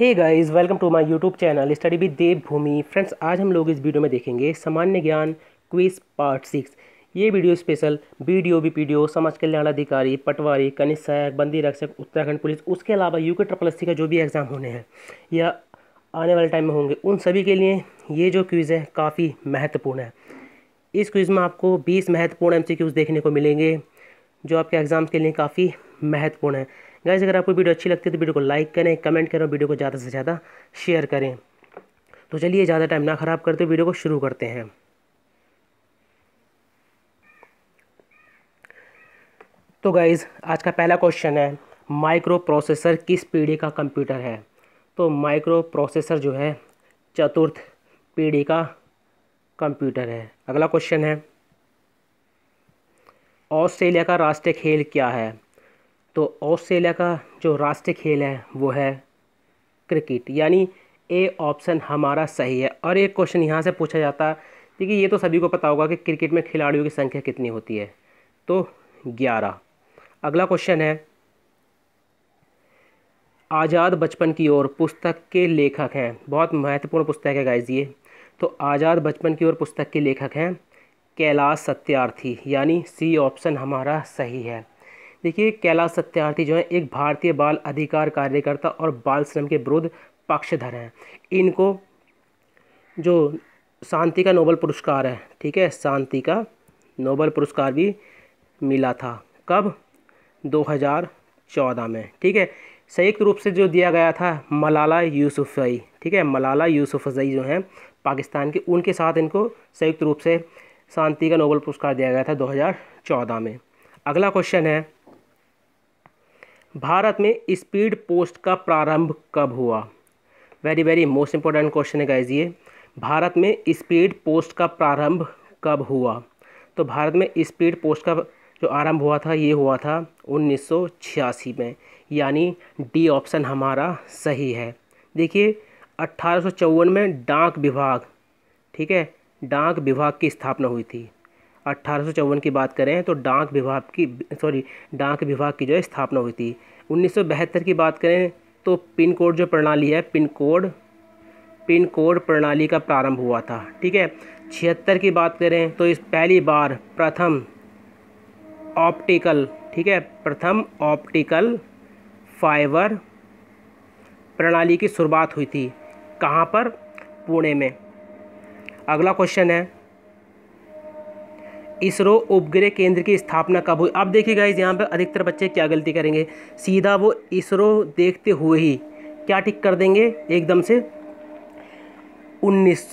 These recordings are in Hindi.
hey guys welcome to my YouTube channel study with Devbhoomi friends आज हम लोग इस वीडियो में देखेंगे सामान्य ज्ञान क्विज पार्ट सिक्स ये video special B D O B P D O समाज कल्याण अधिकारी पटवारी कनिष्ठ सहायक बंदी रक्षक उत्तराखंड पुलिस उसके अलावा यू के ट्रपल एस का जो भी एग्ज़ाम होने हैं या आने वाले टाइम में होंगे उन सभी के लिए ये जो क्विज़ है काफ़ी महत्वपूर्ण है इस क्विज़ में आपको बीस महत्वपूर्ण एम देखने को मिलेंगे जो आपके एग्ज़ाम के लिए काफ़ी महत्वपूर्ण है गाइज अगर आपको वीडियो अच्छी लगती है तो वीडियो को लाइक करें कमेंट करें और वीडियो को ज़्यादा से ज़्यादा शेयर करें तो चलिए ज़्यादा टाइम ना ख़राब करते वीडियो को शुरू करते हैं तो गाइज़ आज का पहला क्वेश्चन है माइक्रो प्रोसेसर किस पीढ़ी का कंप्यूटर है तो माइक्रो प्रोसेसर जो है चतुर्थ पीढ़ी का कंप्यूटर है अगला क्वेश्चन है ऑस्ट्रेलिया का राष्ट्रीय खेल क्या है तो ऑस्ट्रेलिया का जो राष्ट्रीय खेल है वो है क्रिकेट यानी ए ऑप्शन हमारा सही है और एक क्वेश्चन यहाँ से पूछा जाता है देखिए ये तो सभी को पता होगा कि क्रिकेट में खिलाड़ियों की संख्या कितनी होती है तो ग्यारह अगला क्वेश्चन है आज़ाद बचपन की ओर पुस्तक के लेखक हैं बहुत महत्वपूर्ण पुस्तक है गाइज ये तो आज़ाद बचपन की ओर पुस्तक के लेखक हैं कैलाश सत्यार्थी यानी सी ऑप्शन हमारा सही है देखिए कैलाश सत्यार्थी जो है एक भारतीय बाल अधिकार कार्यकर्ता और बाल श्रम के विरुद्ध पक्षधर हैं इनको जो शांति का नोबल पुरस्कार है ठीक है शांति का नोबल पुरस्कार भी मिला था कब 2014 में ठीक है संयुक्त रूप से जो दिया गया था मलाला यूसुफई ठीक है मलाला यूसुफजई जो हैं पाकिस्तान के उनके साथ इनको संयुक्त रूप से शांति का नोबल पुरस्कार दिया गया था 2014 में अगला क्वेश्चन है भारत में स्पीड पोस्ट का प्रारंभ कब हुआ very very most important question है गाइज ये भारत में स्पीड पोस्ट का प्रारंभ कब हुआ तो भारत में स्पीड पोस्ट का जो आरंभ हुआ था ये हुआ था 1986 में यानी डी ऑप्शन हमारा सही है देखिए अट्ठारह में डाक विभाग ठीक है डाक विभाग की स्थापना हुई थी अट्ठारह की बात करें तो डाक विभाग की सॉरी डाक विभाग की जो है स्थापना हुई थी उन्नीस की बात करें तो पिन कोड जो प्रणाली है पिन कोड पिन कोड प्रणाली का प्रारंभ हुआ था ठीक है छिहत्तर की बात करें तो इस पहली बार प्रथम ऑप्टिकल ठीक है प्रथम ऑप्टिकल फाइबर प्रणाली की शुरुआत हुई थी कहाँ पर पुणे में अगला क्वेश्चन है इसरो उपग्रह केंद्र की स्थापना कब हुई अब देखिए गाइज यहाँ पर अधिकतर बच्चे क्या गलती करेंगे सीधा वो इसरो देखते हुए ही क्या टिक कर देंगे एकदम से उन्नीस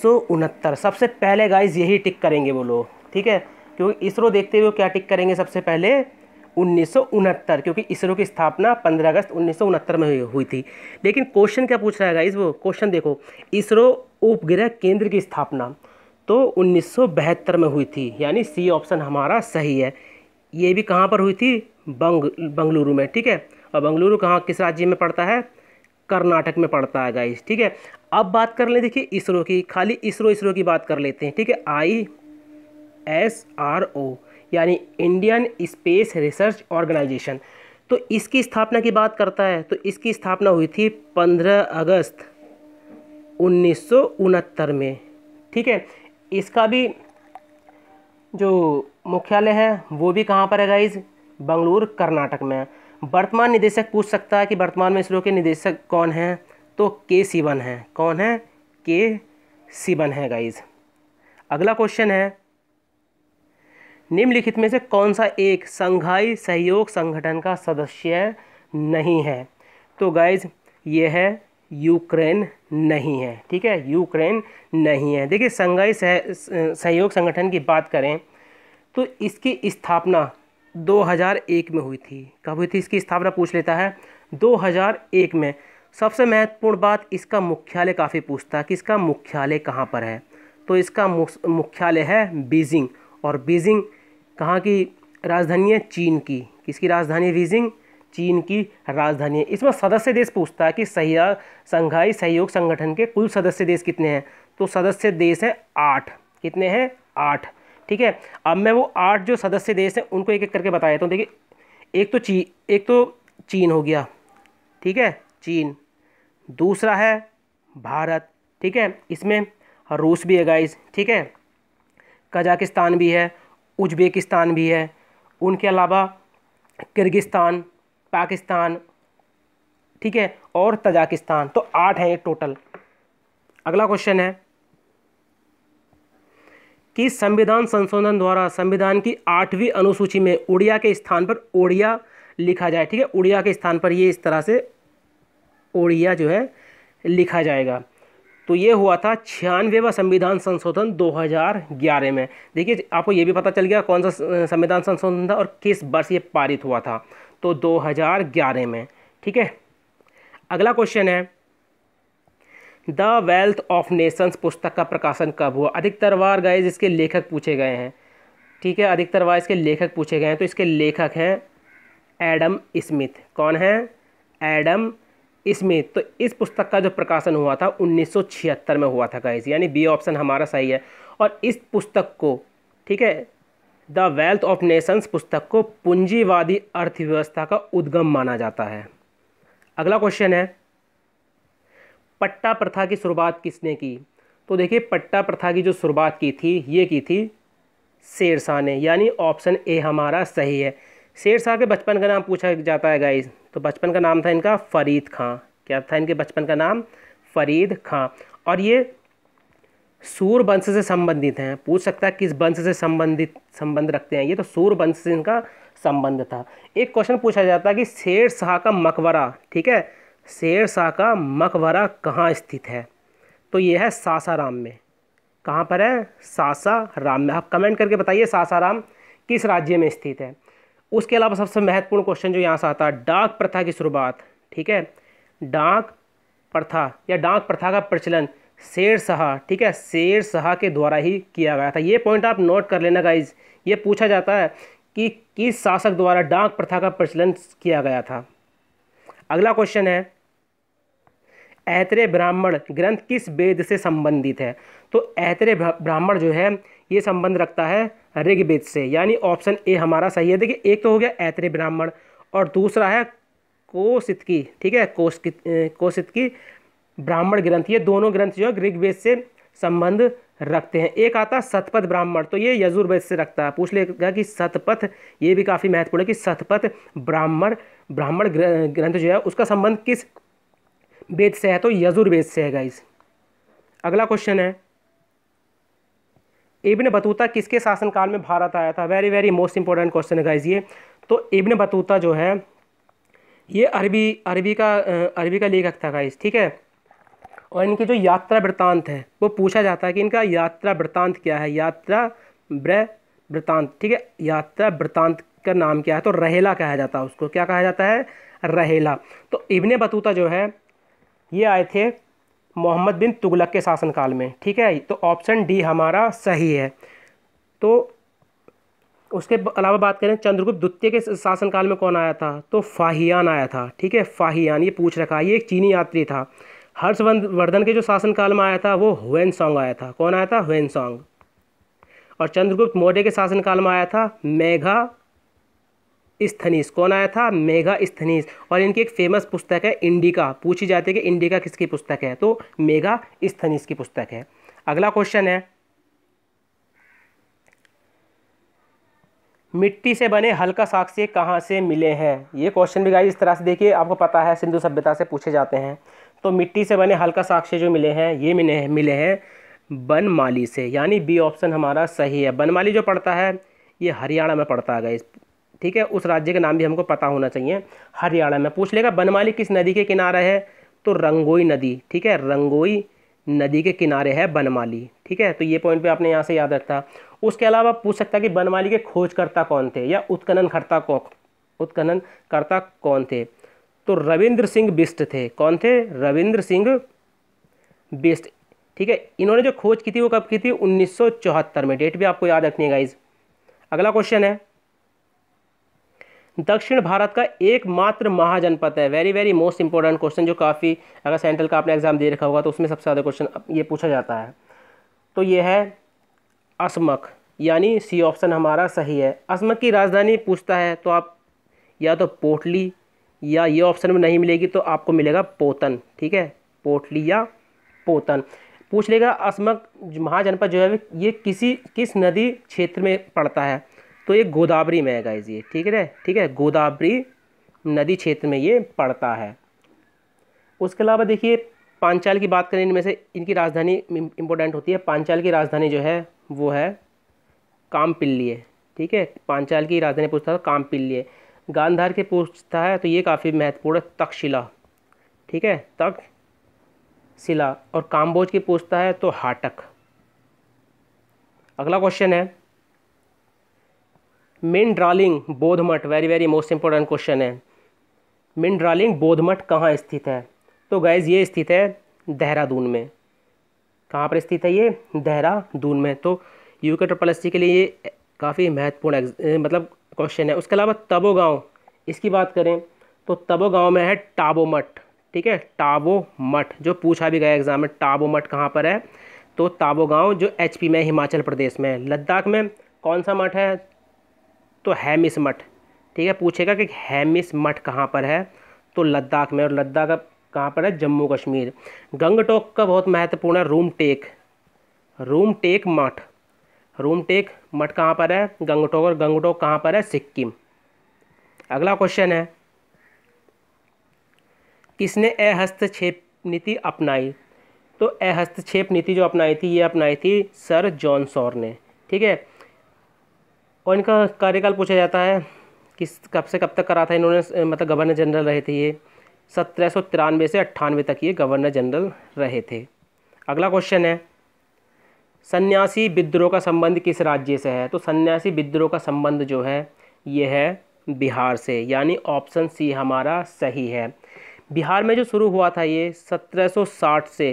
सबसे पहले गाइज यही टिक करेंगे वो लोग ठीक है क्योंकि इसरो देखते हुए क्या टिक करेंगे सबसे पहले उन्नीस क्योंकि इसरो की स्थापना 15 अगस्त उन्नीस में हुई थी लेकिन क्वेश्चन क्या पूछ रहा है गाइज वो क्वेश्चन देखो इसरो उपग्रह केंद्र की स्थापना तो उन्नीस में हुई थी यानी सी ऑप्शन हमारा सही है ये भी कहाँ पर हुई थी बंग बंगलुरु में ठीक है और बंगलुरु कहाँ किस राज्य में पड़ता है कर्नाटक में पड़ता है गाइस ठीक है अब बात कर लें देखिए इसरो की खाली इसरो इसरो की बात कर लेते हैं ठीक है आई एस आर ओ यानी इंडियन स्पेस रिसर्च ऑर्गेनाइजेशन तो इसकी स्थापना की बात करता है तो इसकी स्थापना हुई थी पंद्रह अगस्त उन्नीस में ठीक है इसका भी जो मुख्यालय है वो भी कहाँ पर है गाइज बंगलूर कर्नाटक में वर्तमान निदेशक पूछ सकता है कि वर्तमान में इसरो के निदेशक कौन हैं तो के सीवन है कौन है के सीवन है गाइज अगला क्वेश्चन है निम्नलिखित में से कौन सा एक संघाई सहयोग संगठन का सदस्य नहीं है तो गाइज ये है यूक्रेन नहीं है ठीक है यूक्रेन नहीं है देखिए संघाई सह सहयोग संगठन की बात करें तो इसकी स्थापना 2001 में हुई थी कब हुई थी इसकी स्थापना पूछ लेता है 2001 में सबसे महत्वपूर्ण बात इसका मुख्यालय काफ़ी पूछता है कि इसका मुख्यालय कहाँ पर है तो इसका मुख्यालय है बीजिंग और बीजिंग कहाँ की राजधानी है चीन की किसकी राजधानी बीजिंग चीन की राजधानी है इसमें सदस्य देश पूछता है कि सहया संघाई सहयोग संगठन के कुल सदस्य देश कितने हैं तो सदस्य देश हैं आठ कितने हैं आठ ठीक है अब मैं वो आठ जो सदस्य देश हैं उनको एक एक करके बता देता हूँ तो देखिए एक तो ची एक तो चीन हो गया ठीक है चीन दूसरा है भारत ठीक है इसमें रूस भी है गाइस ठीक है कजाकिस्तान भी है उज्बेकिस्तान भी है उनके अलावा किर्गिस्तान पाकिस्तान ठीक है और तजाकिस्तान तो आठ हैं ये टोटल अगला क्वेश्चन है कि संविधान संशोधन द्वारा संविधान की आठवीं अनुसूची में उड़िया के स्थान पर उड़िया लिखा जाए ठीक है उड़िया के स्थान पर ये इस तरह से उड़िया जो है लिखा जाएगा तो ये हुआ था छियानवेवा संविधान संशोधन 2011 में देखिए आपको ये भी पता चल गया कौन सा संविधान संशोधन था और किस वर्ष ये पारित हुआ था तो 2011 में ठीक है अगला क्वेश्चन है द वेल्थ ऑफ नेशंस पुस्तक का प्रकाशन कब हुआ अधिकतर बार गए इसके लेखक पूछे गए हैं ठीक है अधिकतर बार इसके लेखक पूछे गए हैं तो इसके लेखक हैं एडम स्मिथ कौन है एडम स्मिथ तो इस पुस्तक का जो प्रकाशन हुआ था 1976 में हुआ था गाइज यानी बी ऑप्शन हमारा सही है और इस पुस्तक को ठीक है द वेल्थ ऑफ नेशंस पुस्तक को पूंजीवादी अर्थव्यवस्था का उद्गम माना जाता है अगला क्वेश्चन है पट्टा प्रथा की शुरुआत किसने की तो देखिए पट्टा प्रथा की जो शुरुआत की थी ये की थी शेरशाह ने यानी ऑप्शन ए हमारा सही है शेरशाह के बचपन का नाम पूछा जाता है गाइस तो बचपन का नाम था इनका फरीद खां क्या था इनके बचपन का नाम फरीद खां और ये सूर वंश से संबंधित हैं पूछ सकता है किस वंश से संबंधित संबंध रखते हैं ये तो सूर वंश से इनका संबंध था एक क्वेश्चन पूछा जाता है कि शेर शाह का मकबरा ठीक है शेर शाह का मकबरा कहाँ स्थित है तो ये है सासाराम में कहाँ पर है सासाराम में आप कमेंट करके बताइए सासाराम किस राज्य में स्थित है उसके अलावा सबसे महत्वपूर्ण क्वेश्चन जो यहाँ से आता है डाक प्रथा की शुरुआत ठीक है डाक प्रथा या डाक प्रथा का प्रचलन शेर शाह ठीक है शेर शाह के द्वारा ही किया गया था ये पॉइंट आप नोट कर लेना गाइज ये पूछा जाता है कि किस शासक द्वारा डाक प्रथा का प्रचलन किया गया था अगला क्वेश्चन है ऐतरे ब्राह्मण ग्रंथ किस वेद से संबंधित है तो ऐतरे ब्राह्मण जो है ये संबंध रखता है ऋग्वेद से यानी ऑप्शन ए हमारा सही है देखिए एक तो हो गया ऐतरे ब्राह्मण और दूसरा है कोशित की ठीक है कोशित कोशित की ब्राह्मण ग्रंथ ये दोनों ग्रंथ जो है ऋग्वेद से संबंध रखते हैं एक आता है सतपथ ब्राह्मण तो ये यजुर्वेद से रखता है पूछ लेगा कि सतपथ ये भी काफ़ी महत्वपूर्ण है कि सतपथ ब्राह्मण ब्राह्मण ग्रंथ जो है उसका संबंध किस वेद से है तो यजुर्वेद से है गाइस अगला क्वेश्चन है इब्न बतूता किसके शासनकाल में भारत आया था very very most important question है गाइज ये तो इब्न बतूता जो है ये अरबी अरबी का अरबी का लेखक था गाइस ठीक है और इनकी जो यात्रा वृत्तांत है वो पूछा जाता है कि इनका यात्रा वृत्तांत क्या है यात्रा ब्र वृत्तांत ठीक है यात्रा वृत्तांत का नाम क्या है तो रहेला कहा जाता है उसको क्या कहा जाता है रहेला तो इब्ने बतूता जो है ये आए थे मोहम्मद बिन तुगलक के शासनकाल में ठीक है तो ऑप्शन डी हमारा सही है तो उसके अलावा बात करें चंद्रगुप्त द्वितीय के शासनकाल में कौन आया था तो फाहियान आया था ठीक है फाहियान ये पूछ रखा ये एक चीनी यात्री था हर्षवर्धन के जो शासनकाल में आया था वो हुएन सॉन्ग आया था कौन आया था हुएन सॉन्ग और चंद्रगुप्त मौर्य के शासनकाल में आया था मेघा स्थनीस कौन आया था मेघा स्थनीस और इनकी एक फेमस पुस्तक है इंडिका पूछी जाती है कि इंडिका किसकी पुस्तक है तो मेघा स्थनीस की पुस्तक है अगला क्वेश्चन है मिट्टी से बने हल्का साक्ष्य कहाँ से मिले हैं ये क्वेश्चन भी गाइस इस तरह से देखिए आपको पता है सिंधु सभ्यता से पूछे जाते हैं तो मिट्टी से बने हल्का साक्ष्य जो मिले हैं ये मिले हैं मिले हैं बनमाली से यानी बी ऑप्शन हमारा सही है बनमाली जो पड़ता है ये हरियाणा में पड़ता है गाइस ठीक है उस राज्य का नाम भी हमको पता होना चाहिए हरियाणा में पूछ लेगा बनमाली किस नदी के किनारे है तो रंगोई नदी ठीक है रंगोई नदी के किनारे है बनमाली ठीक है तो ये पॉइंट पे आपने यहाँ से याद रखा उसके अलावा पूछ सकता है कि बनमाली के खोजकर्ता कौन थे या उत्खनन करता कौन उत्खनन करता कौन थे तो रविंद्र सिंह बिस्ट थे कौन थे रविंद्र सिंह बिस्ट ठीक है इन्होंने जो खोज की थी वो कब की थी 1974 में डेट भी आपको याद रखनी है गाइज अगला क्वेश्चन है दक्षिण भारत का एकमात्र महाजनपद है very very most important question जो काफ़ी अगर सेंट्रल का आपने एग्जाम दे रखा होगा तो उसमें सबसे ज़्यादा क्वेश्चन ये पूछा जाता है तो ये है असमक यानी सी ऑप्शन हमारा सही है असमक की राजधानी पूछता है तो आप या तो पोटली या ये ऑप्शन में नहीं मिलेगी तो आपको मिलेगा पोतन ठीक है पोटली या पोतन पूछ लेगा असमक महाजनपद जो है ये किसी किस नदी क्षेत्र में पड़ता है तो ये गोदावरी में है गाइज ये ठीक है ठीक है गोदावरी नदी क्षेत्र में ये पड़ता है उसके अलावा देखिए पांचाल की बात करें इनमें से इनकी राजधानी इम्पोर्टेंट होती है पांचाल की राजधानी जो है वो है कामपिल्ली है ठीक है पांचाल की राजधानी पूछता था कामपिल्ली है गांधार के पूछता है तो ये काफ़ी महत्वपूर्ण है तक्षशिला ठीक है तक शिला और काम्बोज की पूछता है तो हाटक अगला क्वेश्चन है मिन ड्रालिंग बोधमठ very very most important question है मिन ड्रालिंग बोधमठ कहाँ स्थित है तो गैज़ ये स्थित है देहरादून में कहाँ पर स्थित है ये देहरादून में तो यू के ट्रिपल एस के लिए ये काफ़ी महत्वपूर्ण मतलब क्वेश्चन है उसके अलावा तबो गाँव इसकी बात करें तो तबो गाँव में है टाबो मठ ठीक है टाबो मठ जो पूछा भी गया एग्जाम में टाबो मठ कहाँ पर है तो ताबो गाँव जो एच में हिमाचल प्रदेश में लद्दाख में कौन सा मठ है तो हैमिस मठ ठीक है पूछेगा कि हैमिस मठ कहाँ पर है तो लद्दाख में और लद्दाख कहाँ पर है जम्मू कश्मीर गंगटोक का बहुत महत्वपूर्ण है रूम टेक रूम टेक मठ रूमटेक मठ कहाँ पर है गंगटोक और गंगटोक कहाँ पर है सिक्किम अगला क्वेश्चन है किसने अहस्तक्षेप नीति अपनाई तो अहस्तक्षेप नीति जो अपनाई थी ये अपनाई थी सर जॉन सौर ने ठीक है और इनका कार्यकाल पूछा जाता है किस कब से कब तक करा था इन्होंने मतलब गवर्नर जनरल रहे थे ये सत्रह से अट्ठानवे तक ये गवर्नर जनरल रहे थे अगला क्वेश्चन है सन्यासी विद्रोह का संबंध किस राज्य से है तो सन्यासी विद्रोह का संबंध जो है ये है बिहार से यानी ऑप्शन सी हमारा सही है बिहार में जो शुरू हुआ था ये 1760 से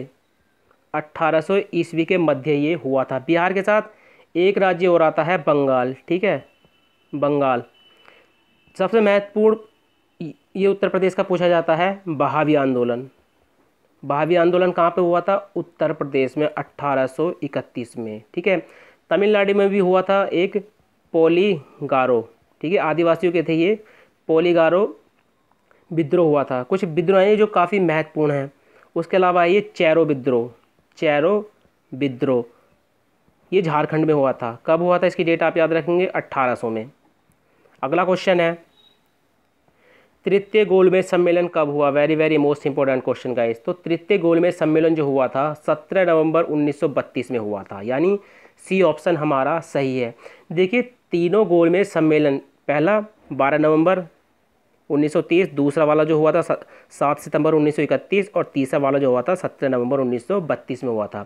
1800 ईस्वी के मध्य ये हुआ था बिहार के साथ एक राज्य और आता है बंगाल ठीक है बंगाल सबसे महत्वपूर्ण ये उत्तर प्रदेश का पूछा जाता है बहावी आंदोलन भावी आंदोलन कहाँ पे हुआ था उत्तर प्रदेश में 1831 में ठीक है तमिलनाडु में भी हुआ था एक पोलीगारो ठीक है आदिवासियों के थे ये पोलीगारो विद्रोह हुआ था कुछ विद्रोह हैं जो काफ़ी महत्वपूर्ण हैं उसके अलावा ये चैरो विद्रोह चैरो विद्रोह ये झारखंड में हुआ था कब हुआ था इसकी डेट आप याद रखेंगे अट्ठारह में अगला क्वेश्चन है तृतीय गोलमेज सम्मेलन कब हुआ very very most important question guys तो तृतीय गोलमेज सम्मेलन जो हुआ था 17 नवंबर 1932 में हुआ था यानी सी ऑप्शन हमारा सही है देखिए तीनों गोलमेज सम्मेलन पहला 12 नवंबर 1930 दूसरा वाला जो हुआ था सात सितंबर 1931 और तीसरा वाला जो हुआ था सत्रह नवंबर 1932 में हुआ था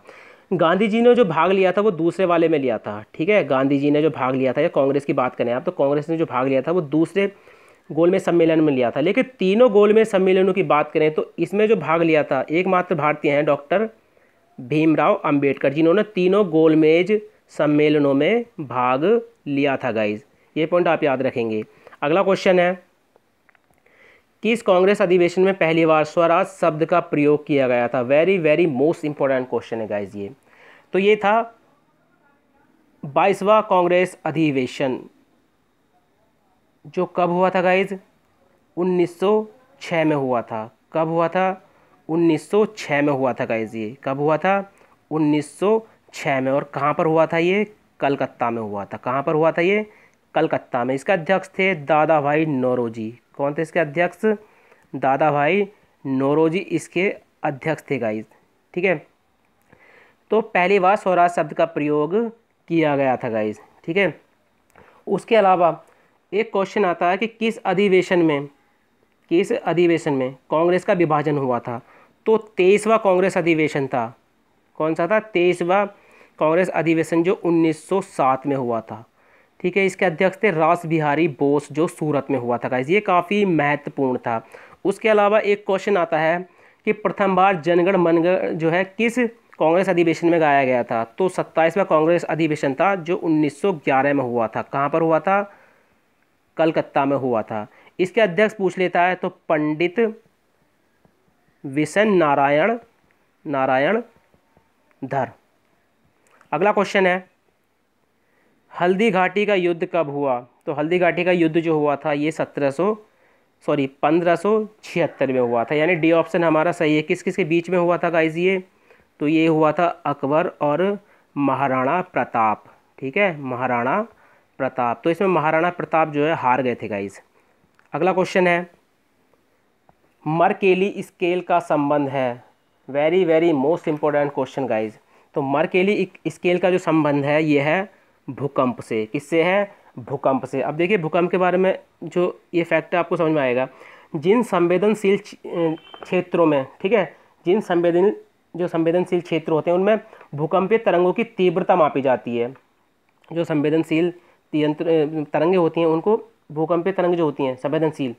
गांधी जी ने जो भाग लिया था वो दूसरे वाले में लिया था ठीक है गांधी जी ने जो भाग लिया था या कांग्रेस की बात करें आप तो कांग्रेस ने जो भाग लिया था वो दूसरे गोलमेज सम्मेलन में लिया था लेकिन तीनों गोलमेज सम्मेलनों की बात करें तो इसमें जो भाग लिया था एकमात्र भारतीय हैं डॉक्टर भीमराव अंबेडकर जिन्होंने तीनों गोलमेज सम्मेलनों में भाग लिया था गाइज ये पॉइंट आप याद रखेंगे अगला क्वेश्चन है कि इस कांग्रेस अधिवेशन में पहली बार स्वराज शब्द का प्रयोग किया गया था very very most important question है गाइज ये तो ये था बाईसवा कांग्रेस अधिवेशन जो कब हुआ था गाइज 1906 में हुआ था कब हुआ था 1906 में हुआ था गाइज ये कब हुआ था 1906 में और कहाँ पर हुआ था ये कलकत्ता में हुआ था कहाँ पर हुआ था ये कलकत्ता में इसके अध्यक्ष थे दादा भाई नोरोजी कौन थे इसके अध्यक्ष दादा भाई नोरोजी इसके अध्यक्ष थे गाइज ठीक है तो पहली बार स्वराज शब्द का प्रयोग किया गया था गाइज ठीक है उसके अलावा एक क्वेश्चन आता है कि किस अधिवेशन में किस अधिवेशन में कांग्रेस का विभाजन हुआ था तो तेईसवा कांग्रेस अधिवेशन था कौन सा था तेईसवा कांग्रेस अधिवेशन जो 1907 में हुआ था ठीक है इसके अध्यक्ष थे रास बिहारी बोस जो सूरत में हुआ था ये काफ़ी महत्वपूर्ण था उसके अलावा एक क्वेश्चन आता है कि प्रथम बार जनगण मनगढ़ जो है किस कांग्रेस अधिवेशन में गाया गया था तो सत्ताईसवा कांग्रेस अधिवेशन था जो 1911 में हुआ था कहाँ पर हुआ था कलकत्ता में हुआ था इसके अध्यक्ष पूछ लेता है तो पंडित विशन नारायण नारायण धर अगला क्वेश्चन है हल्दी घाटी का युद्ध कब हुआ तो हल्दी घाटी का युद्ध जो हुआ था ये सत्रह सो सॉरी पंद्रह सौ छिहत्तर में हुआ था यानी डी ऑप्शन हमारा सही है किस किस के बीच में हुआ था गाइज ये तो ये हुआ था अकबर और महाराणा प्रताप ठीक है महाराणा प्रताप तो इसमें महाराणा प्रताप जो है हार गए थे गाइज अगला क्वेश्चन है मरकेली स्केल का संबंध है very very most important question guys तो मरकेली स्केल का जो संबंध है ये है भूकंप से किससे है भूकंप से अब देखिए भूकंप के बारे में जो ये फैक्ट है आपको समझ में आएगा जिन संवेदनशील क्षेत्रों में ठीक है जिन संवेदन जो संवेदनशील क्षेत्र होते हैं उनमें भूकंपीय तरंगों की तीव्रता मापी जाती है जो संवेदनशील यंत्र तरंगे होती हैं उनको भूकंपीय तरंग जो होती हैं संवेदनशील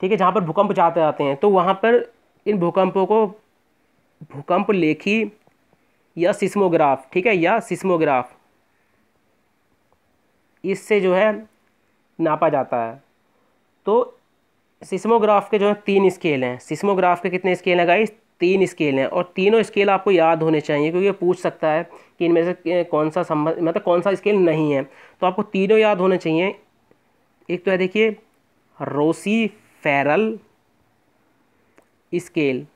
ठीक है जहाँ पर भूकंप जाते आते हैं तो वहाँ पर इन भूकंपों को भूकंप लेखी या सिस्मोग्राफ ठीक है या सिस्मोग्राफ इससे जो है नापा जाता है तो सिस्मोग्राफ के जो है तीन स्केल हैं सिस्मोग्राफ के कितने स्केल हैं गाइस तीन स्केल हैं और तीनों स्केल आपको याद होने चाहिए क्योंकि पूछ सकता है कि इनमें से कौन सा संबंध मतलब कौन सा स्केल नहीं है तो आपको तीनों याद होने चाहिए एक तो है देखिए रोसी फेरल स्केल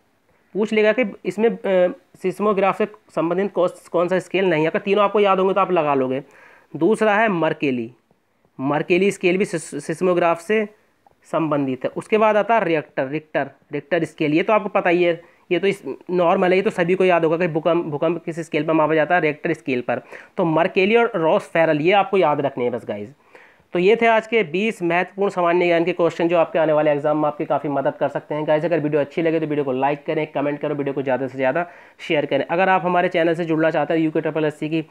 पूछ लेगा कि इसमें सिस्मोग्राफ से संबंधित कौन सा स्केल नहीं है अगर तीनों आपको याद होंगे तो आप लगा लोगे दूसरा है मरकेली मरकेली स्केल भी सिस्मोग्राफ से संबंधित है उसके बाद आता है रिएक्टर रिक्टर रिक्टर स्केल ये तो आपको पता ही है ये तो इस नॉर्मल है ये तो सभी को याद होगा कि भूकंप भूकंप किस स्केल पर मापा जाता है रेक्टर स्केल पर तो मर्केली और रॉस फेरल ये आपको याद रखने हैं बस गाइज़ तो ये थे आज के 20 महत्वपूर्ण सामान्य ज्ञान के क्वेश्चन जो आपके आने वाले एग्जाम में आपकी काफ़ी मदद कर सकते हैं गाइज अगर वीडियो अच्छी लगे तो वीडियो को लाइक करें कमेंट करें वीडियो को ज़्यादा से ज़्यादा शेयर करें अगर आप हमारे चैनल से जुड़ना चाहते हैं यू के ट्रिपल एस की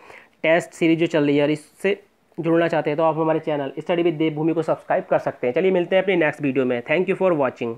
टेस्ट सीरीज जो चल रही है और इससे जुड़ना चाहते हैं तो आप हमारे चैनल स्टडी विद देवभूमि को सब्सक्राइब कर सकते हैं चलिए मिलते हैं अपने नेक्स्ट वीडियो में थैंक यू फॉर वॉचिंग